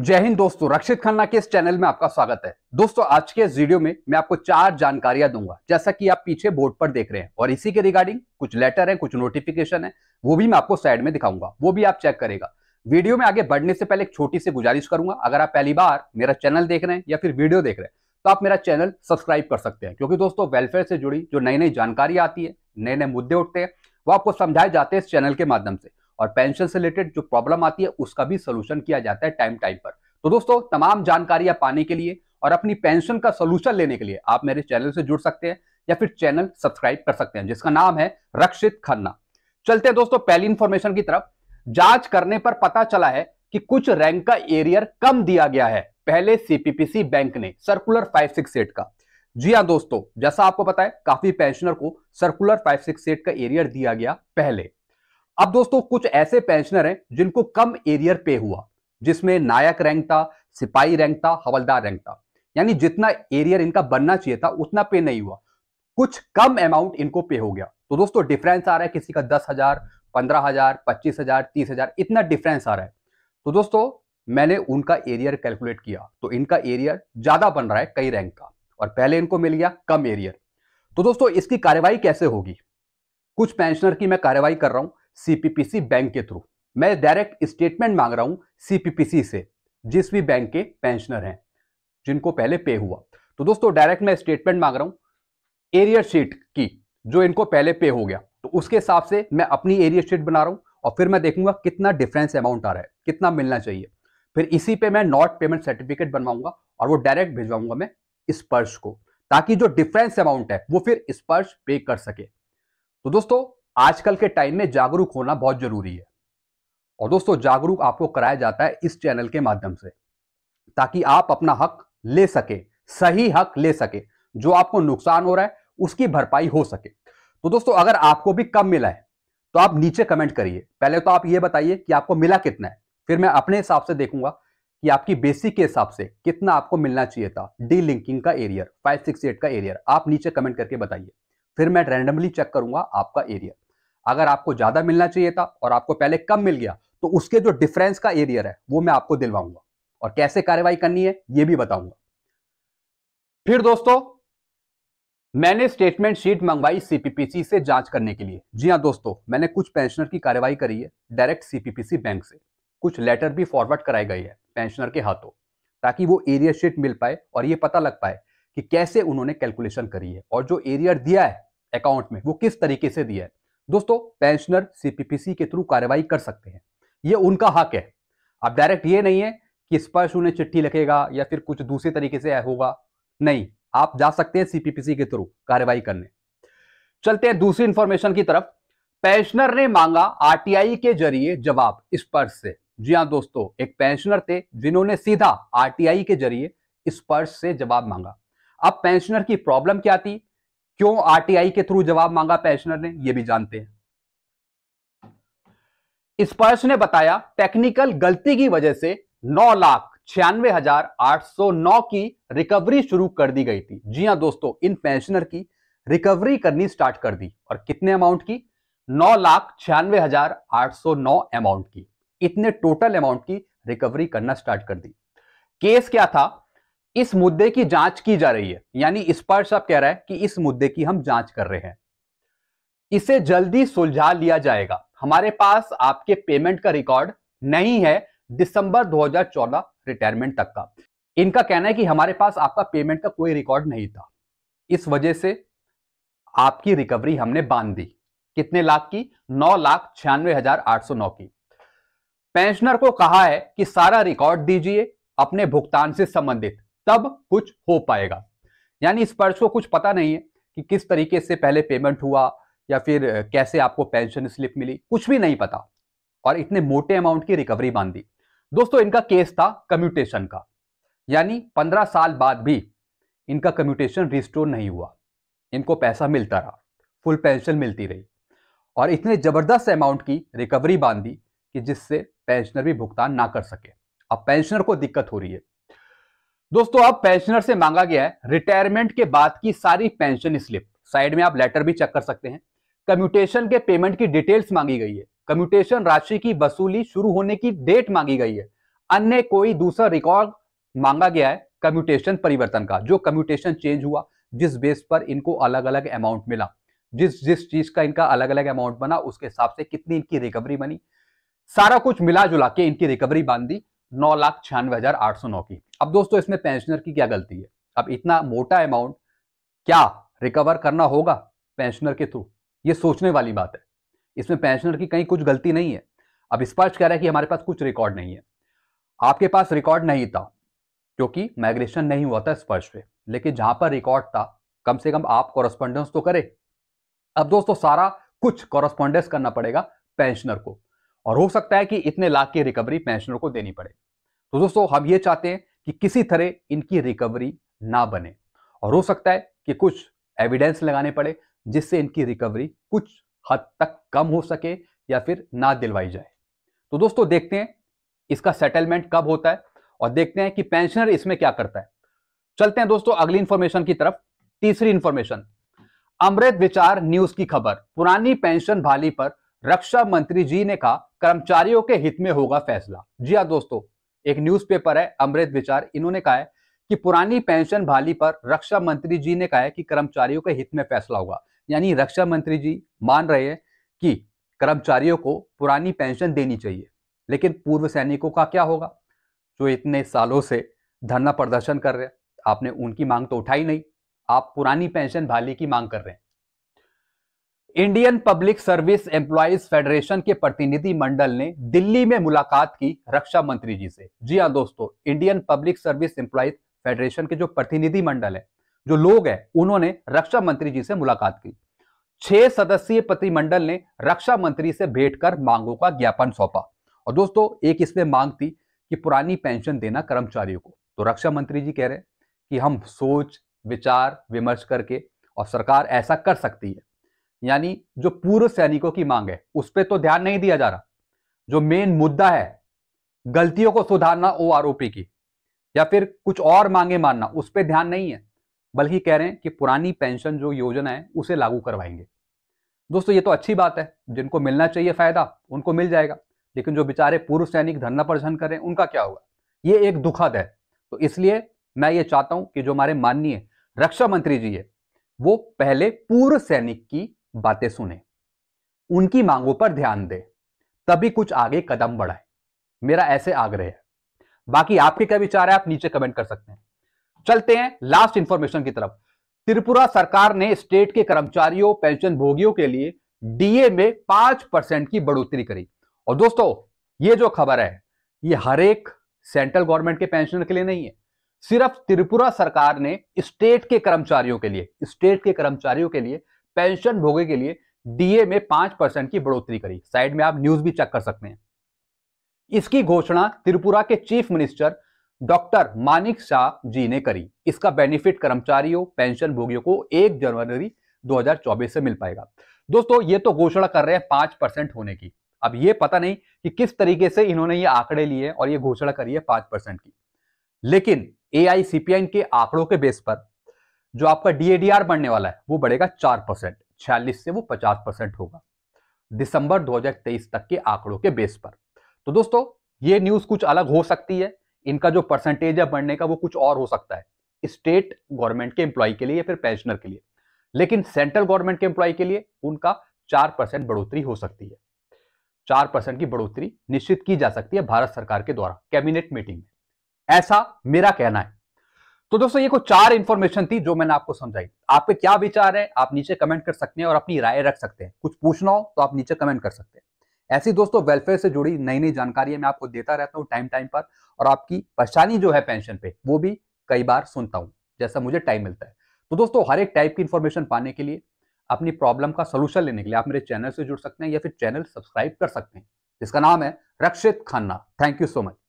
जय हिंद दोस्तों रक्षित खन्ना के इस चैनल में आपका स्वागत है दोस्तों आज के इस वीडियो में मैं आपको चार जानकारियां दूंगा जैसा कि आप पीछे बोर्ड पर देख रहे हैं और इसी के रिगार्डिंग कुछ लेटर है कुछ नोटिफिकेशन है वो भी मैं आपको साइड में दिखाऊंगा वो भी आप चेक करेगा वीडियो में आगे बढ़ने से पहले एक छोटी सी गुजारिश करूंगा अगर आप पहली बार मेरा चैनल देख रहे हैं या फिर वीडियो देख रहे हैं तो आप मेरा चैनल सब्सक्राइब कर सकते हैं क्योंकि दोस्तों वेलफेयर से जुड़ी जो नई नई जानकारी आती है नए नए मुद्दे उठते हैं वो आपको समझाए जाते हैं इस चैनल के माध्यम से और पेंशन से रिलेटेड जो प्रॉब्लम आती है उसका भी सोल्यूशन किया जाता है टाइम टाइम पर तो दोस्तों तमाम जानकारियां पाने के लिए और अपनी पेंशन का सोल्यूशन लेने के लिए आप मेरे चैनल से जुड़ सकते हैं या फिर चैनल सब्सक्राइब कर सकते हैं जिसका नाम है रक्षित खन्ना चलते हैं दोस्तों पहली इंफॉर्मेशन की तरफ जांच करने पर पता चला है कि कुछ रैंक का एरियर कम दिया गया है पहले सीपीपीसी बैंक ने सर्कुलर 568 का जी हाँ दोस्तों जैसा आपको पता है काफी पेंशनर को सर्कुलर 568 का एरियर दिया गया पहले अब दोस्तों कुछ ऐसे पेंशनर हैं जिनको कम एरियर पे हुआ जिसमें नायक रैंक था सिपाही रैंक था हवलदार रैंक था यानी जितना एरियर इनका बनना चाहिए था उतना पे नहीं हुआ कुछ कम अमाउंट इनको पे हो गया तो दोस्तों डिफरेंस आ रहा है किसी का दस हजार पंद्रह हजार पच्चीस हजार तीस हजार इतना डिफरेंस आ रहा है तो दोस्तों मैंने उनका एरियर कैलकुलेट किया तो इनका एरियर ज्यादा बन रहा है कई रैंक का और पहले इनको मिल गया कम एरियर तो दोस्तों इसकी कार्यवाही कैसे होगी कुछ पेंशनर की मैं कार्यवाही कर रहा हूं सीपीपीसी बैंक के थ्रू मैं डायरेक्ट स्टेटमेंट मांग रहा हूं सीपीपीसी से जिस भी बैंक के पेंशनर हैं जिनको पहले पे हुआ तो दोस्तों डायरेक्ट मैं स्टेटमेंट मांग रहा हूं एरियर शीट की जो इनको पहले पे हो गया तो उसके हिसाब से मैं अपनी एरियर शीट बना रहा हूं और फिर मैं देखूंगा कितना डिफरेंस अमाउंट आ रहा है कितना मिलना चाहिए फिर इसी पे मैं नॉट पेमेंट सर्टिफिकेट बनवाऊंगा और वो डायरेक्ट भिजवाऊंगा मैं स्पर्श को ताकि जो डिफरेंस अमाउंट है वो फिर स्पर्श पे कर सके तो दोस्तों आजकल के टाइम में जागरूक होना बहुत जरूरी है और दोस्तों जागरूक आपको कराया जाता है इस चैनल के माध्यम से ताकि आप अपना हक ले सके सही हक ले सके जो आपको नुकसान हो रहा है उसकी भरपाई हो सके तो दोस्तों अगर आपको भी कम मिला है तो आप नीचे कमेंट करिए पहले तो आप ये बताइए कि आपको मिला कितना है फिर मैं अपने हिसाब से देखूंगा कि आपकी बेसिक के हिसाब से कितना आपको मिलना चाहिए था डी लिंकिंग का एरियर फाइव सिक्स एट का एरियर आप नीचे कमेंट करके बताइए फिर मैं रैंडमली चेक करूंगा आपका एरियर अगर आपको ज्यादा मिलना चाहिए था और आपको पहले कम मिल गया तो उसके जो डिफरेंस का एरियर है वो मैं आपको दिलवाऊंगा और कैसे कार्रवाई करनी है ये भी बताऊंगा फिर दोस्तों मैंने स्टेटमेंट शीट मंगवाई सीपीपीसी से जांच करने के लिए जी हाँ दोस्तों मैंने कुछ पेंशनर की कार्रवाई करी है डायरेक्ट सीपीपीसी बैंक से कुछ लेटर भी फॉरवर्ड कराई गई है पेंशनर के हाथों ताकि वो एरियर शीट मिल पाए और ये पता लग पाए कि कैसे उन्होंने कैलकुलेशन करी है और जो एरियर दिया है अकाउंट में वो किस तरीके से दिया है दोस्तों पेंशनर सीपीपीसी के थ्रू कार्यवाही कर सकते हैं ये उनका हक है अब डायरेक्ट ये नहीं है कि स्पर्श उन्हें चिट्ठी लिखेगा या फिर कुछ दूसरे तरीके से होगा नहीं आप जा सकते हैं सीपीपीसी के थ्रू कार्यवाही करने चलते हैं दूसरी इंफॉर्मेशन की तरफ पेंशनर ने मांगा आरटीआई के जरिए जवाब स्पर्श से जी हाँ दोस्तों एक पेंशनर थे जिन्होंने सीधा आरटीआई के जरिए स्पर्श से जवाब मांगा अब पेंशनर की प्रॉब्लम क्या थी क्यों आरटीआई के थ्रू जवाब मांगा पेंशनर ने यह भी जानते हैं स्पर्श ने बताया टेक्निकल गलती की वजह से नौ लाख छियानवे हजार आठ सौ नौ की रिकवरी शुरू कर दी गई थी जी हां दोस्तों इन पेंशनर की रिकवरी करनी स्टार्ट कर दी और कितने अमाउंट की नौ लाख छियानवे हजार आठ सौ नौ अमाउंट की इतने टोटल अमाउंट की रिकवरी करना स्टार्ट कर दी केस क्या था इस मुद्दे की जांच की जा रही है यानी स्पर्श आप कह रहा है कि इस मुद्दे की हम जांच कर रहे हैं इसे जल्दी सुलझा लिया जाएगा हमारे पास आपके पेमेंट का रिकॉर्ड नहीं है दिसंबर 2014 रिटायरमेंट तक का इनका कहना है कि हमारे पास आपका पेमेंट का कोई रिकॉर्ड नहीं था इस वजह से आपकी रिकवरी हमने बांध दी कितने लाख की नौ लाख छियानवे हजार आठ सौ नौ की पेंशनर को कहा है कि सारा रिकॉर्ड दीजिए अपने भुगतान से संबंधित तब कुछ हो पाएगा यानी इस पर्स को कुछ पता नहीं है कि किस तरीके से पहले पेमेंट हुआ या फिर कैसे आपको पेंशन स्लिप मिली कुछ भी नहीं पता और इतने मोटे अमाउंट की रिकवरी बांध दी दोस्तों इनका केस था कम्यूटेशन का यानी पंद्रह साल बाद भी इनका कम्यूटेशन रिस्टोर नहीं हुआ इनको पैसा मिलता रहा फुल पेंशन मिलती रही और इतने ज़बरदस्त अमाउंट की रिकवरी बांध दी कि जिससे पेंशनर भी भुगतान ना कर सके अब पेंशनर को दिक्कत हो रही है दोस्तों अब पेंशनर से मांगा गया है रिटायरमेंट के बाद की सारी पेंशन स्लिप साइड में आप लेटर भी चेक कर सकते हैं कम्यूटेशन के पेमेंट की डिटेल्स मांगी गई है कम्यूटेशन राशि की वसूली शुरू होने की डेट मांगी गई है अन्य कोई दूसरा रिकॉर्ड मांगा गया है कम्यूटेशन परिवर्तन का जो कम्यूटेशन चेंज हुआ जिस बेस पर इनको अलग अलग अमाउंट मिला जिस जिस चीज का इनका अलग अलग अमाउंट बना उसके हिसाब से कितनी इनकी रिकवरी बनी सारा कुछ मिला जुला के इनकी रिकवरी बांध दी नौ लाख छियानवे हजार आठ सौ नौ की अब दोस्तों इसमें पेंशनर की क्या गलती है अब इतना मोटा अमाउंट क्या रिकवर करना होगा पेंशनर के थ्रू ये सोचने वाली बात है इसमें पेंशनर की कहीं कुछ गलती नहीं है अब स्पष्ट कह रहा है कि हमारे पास कुछ रिकॉर्ड नहीं है आपके पास रिकॉर्ड नहीं था क्योंकि माइग्रेशन नहीं हुआ था स्पर्श पे लेकिन जहां पर रिकॉर्ड था कम से कम आप कॉरेस्पॉन्डेंस तो करें अब दोस्तों सारा कुछ कॉरेस्पॉन्डेंस करना पड़ेगा पेंशनर को और हो सकता है कि इतने लाख की रिकवरी पेंशनर को देनी पड़े तो दोस्तों हम ये चाहते हैं कि किसी तरह इनकी रिकवरी ना बने और हो सकता है कि कुछ एविडेंस लगाने पड़े जिससे इनकी रिकवरी कुछ हद तक कम हो सके या फिर ना दिलवाई जाए तो दोस्तों देखते हैं इसका सेटलमेंट कब होता है और देखते हैं कि पेंशनर इसमें क्या करता है चलते हैं दोस्तों अगली इंफॉर्मेशन की तरफ तीसरी इंफॉर्मेशन अमृत विचार न्यूज की खबर पुरानी पेंशन भाली पर रक्षा मंत्री जी ने कहा कर्मचारियों के हित में होगा फैसला जी हाँ दोस्तों एक न्यूज़पेपर है अमृत विचार इन्होंने कहा है कि पुरानी पेंशन भाली पर रक्षा मंत्री जी ने कहा है कि कर्मचारियों के हित में फैसला होगा यानी रक्षा मंत्री जी मान रहे हैं कि कर्मचारियों को पुरानी पेंशन देनी चाहिए लेकिन पूर्व सैनिकों का क्या होगा जो इतने सालों से धरना प्रदर्शन कर रहे हैं आपने उनकी मांग तो उठाई नहीं आप पुरानी पेंशन भाली की मांग कर रहे हैं Indian public service employees federation के प्रतिनिधि मंडल ने दिल्ली में मुलाकात की रक्षा मंत्री जी से जी हाँ दोस्तों Indian public service employees federation के जो प्रतिनिधि मंडल है जो लोग हैं उन्होंने रक्षा मंत्री जी से मुलाकात की छह सदस्यीय प्रतिमंडल ने रक्षा मंत्री से भेंट कर मांगों का ज्ञापन सौंपा और दोस्तों एक इसमें मांग थी कि पुरानी पेंशन देना कर्मचारियों को तो रक्षा मंत्री जी कह रहे हैं कि हम सोच विचार विमर्श करके और सरकार ऐसा कर सकती है यानी जो पूर्व सैनिकों की मांग है उस पर तो ध्यान नहीं दिया जा रहा जो मेन मुद्दा है गलतियों को सुधारना ओ आरोपी की या फिर कुछ और मांगे मानना उस पर ध्यान नहीं है बल्कि कह रहे हैं कि पुरानी पेंशन जो योजना है उसे लागू करवाएंगे दोस्तों ये तो अच्छी बात है जिनको मिलना चाहिए फायदा उनको मिल जाएगा लेकिन जो बेचारे पूर्व सैनिक धरना प्रदर्शन करें उनका क्या होगा ये एक दुखद है तो इसलिए मैं ये चाहता हूं कि जो हमारे माननीय रक्षा मंत्री जी है वो पहले पूर्व सैनिक की बातें सुने उनकी मांगों पर ध्यान दें तभी कुछ आगे कदम बढ़ाए मेरा ऐसे आग्रह है बाकी आपके क्या विचार है आप नीचे कमेंट कर सकते हैं चलते हैं लास्ट इंफॉर्मेशन की तरफ त्रिपुरा सरकार ने स्टेट के कर्मचारियों पेंशन भोगियों के लिए डीए में पांच परसेंट की बढ़ोतरी करी और दोस्तों ये जो खबर है ये हर एक सेंट्रल गवर्नमेंट के पेंशनर के लिए नहीं है सिर्फ त्रिपुरा सरकार ने स्टेट के कर्मचारियों के लिए स्टेट के कर्मचारियों के लिए पेंशन भोगे के लिए डीए में पांच परसेंट की बढ़ोतरी करी साइड में आप न्यूज भी चेक कर सकते हैं इसकी घोषणा त्रिपुरा के chief minister doctor Manik Shah ji ने करी इसका बेनिफिट कर्मचारियों पेंशन भोगियों को एक जनवरी 2024 से मिल पाएगा दोस्तों ये तो घोषणा कर रहे हैं पांच परसेंट होने की अब ये पता नहीं कि किस तरीके से इन्होंने ये आंकड़े लिए और ये घोषणा करी है पांच परसेंट की लेकिन ए के आंकड़ों के बेस पर जो आपका डीएडीआर बढ़ने वाला है वो बढ़ेगा चार परसेंट छियालीस से वो पचास परसेंट होगा दिसंबर 2023 तक के आंकड़ों के बेस पर तो दोस्तों ये न्यूज कुछ अलग हो सकती है इनका जो परसेंटेज है बढ़ने का वो कुछ और हो सकता है स्टेट गवर्नमेंट के एम्प्लॉय के लिए या फिर पेंशनर के लिए लेकिन सेंट्रल गवर्नमेंट के एम्प्लॉय के लिए उनका चार परसेंट बढ़ोतरी हो सकती है चार परसेंट की बढ़ोतरी निश्चित की जा सकती है भारत सरकार के द्वारा कैबिनेट मीटिंग में ऐसा मेरा कहना है तो दोस्तों ये कुछ चार इन्फॉर्मेशन थी जो मैंने आपको समझाई आपके क्या विचार है आप नीचे कमेंट कर सकते हैं और अपनी राय रख सकते हैं कुछ पूछना हो तो आप नीचे कमेंट कर सकते हैं ऐसी दोस्तों वेलफेयर से जुड़ी नई नई जानकारी मैं आपको देता रहता हूँ टाइम टाइम पर और आपकी परेशानी जो है पेंशन पे वो भी कई बार सुनता हूँ जैसा मुझे टाइम मिलता है तो दोस्तों हर एक टाइप की इन्फॉर्मेशन पाने के लिए अपनी प्रॉब्लम का सोल्यूशन लेने के लिए आप मेरे चैनल से जुड़ सकते हैं या फिर चैनल सब्सक्राइब कर सकते हैं जिसका नाम है Rakshit Khanna thank you so much